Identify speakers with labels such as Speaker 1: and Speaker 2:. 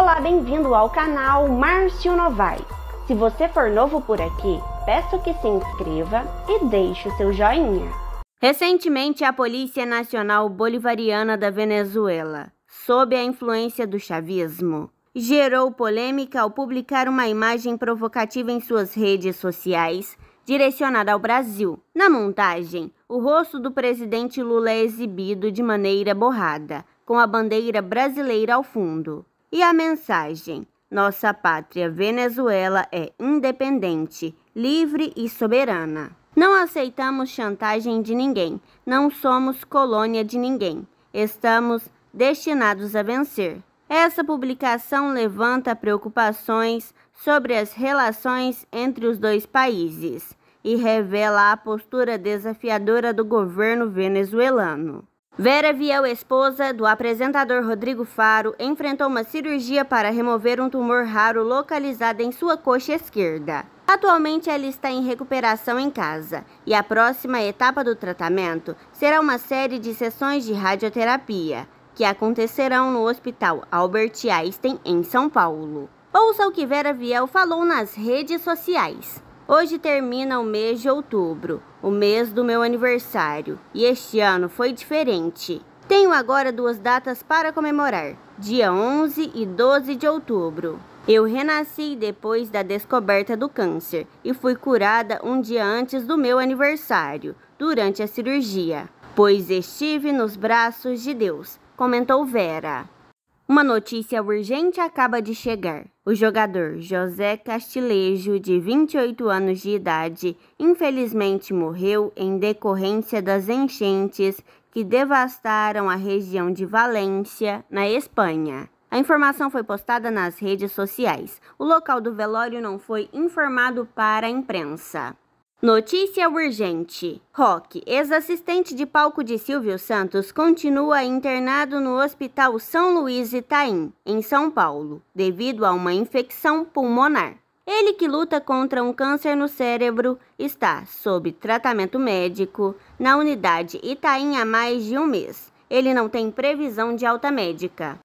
Speaker 1: Olá, bem-vindo ao canal Márcio Novai. Se você for novo por aqui, peço que se inscreva e deixe o seu joinha. Recentemente, a Polícia Nacional Bolivariana da Venezuela, sob a influência do chavismo, gerou polêmica ao publicar uma imagem provocativa em suas redes sociais direcionada ao Brasil. Na montagem, o rosto do presidente Lula é exibido de maneira borrada, com a bandeira brasileira ao fundo. E a mensagem: Nossa pátria Venezuela é independente, livre e soberana. Não aceitamos chantagem de ninguém, não somos colônia de ninguém. Estamos destinados a vencer. Essa publicação levanta preocupações sobre as relações entre os dois países e revela a postura desafiadora do governo venezuelano. Vera Viel, esposa do apresentador Rodrigo Faro, enfrentou uma cirurgia para remover um tumor raro localizado em sua coxa esquerda. Atualmente ela está em recuperação em casa e a próxima etapa do tratamento será uma série de sessões de radioterapia, que acontecerão no Hospital Albert Einstein, em São Paulo. Ouça o que Vera Viel falou nas redes sociais. Hoje termina o mês de outubro, o mês do meu aniversário, e este ano foi diferente. Tenho agora duas datas para comemorar: dia 11 e 12 de outubro. Eu renasci depois da descoberta do câncer e fui curada um dia antes do meu aniversário, durante a cirurgia, pois estive nos braços de Deus, comentou Vera. Uma notícia urgente acaba de chegar. O jogador José Castilejo, de 28 anos de idade, infelizmente morreu em decorrência das enchentes que devastaram a região de Valência, na Espanha. A informação foi postada nas redes sociais. O local do velório não foi informado para a imprensa. Notícia urgente. Rock, ex-assistente de palco de Silvio Santos, continua internado no Hospital São Luís Itaim, em São Paulo, devido a uma infecção pulmonar. Ele que luta contra um câncer no cérebro está sob tratamento médico na unidade Itaim há mais de um mês. Ele não tem previsão de alta médica.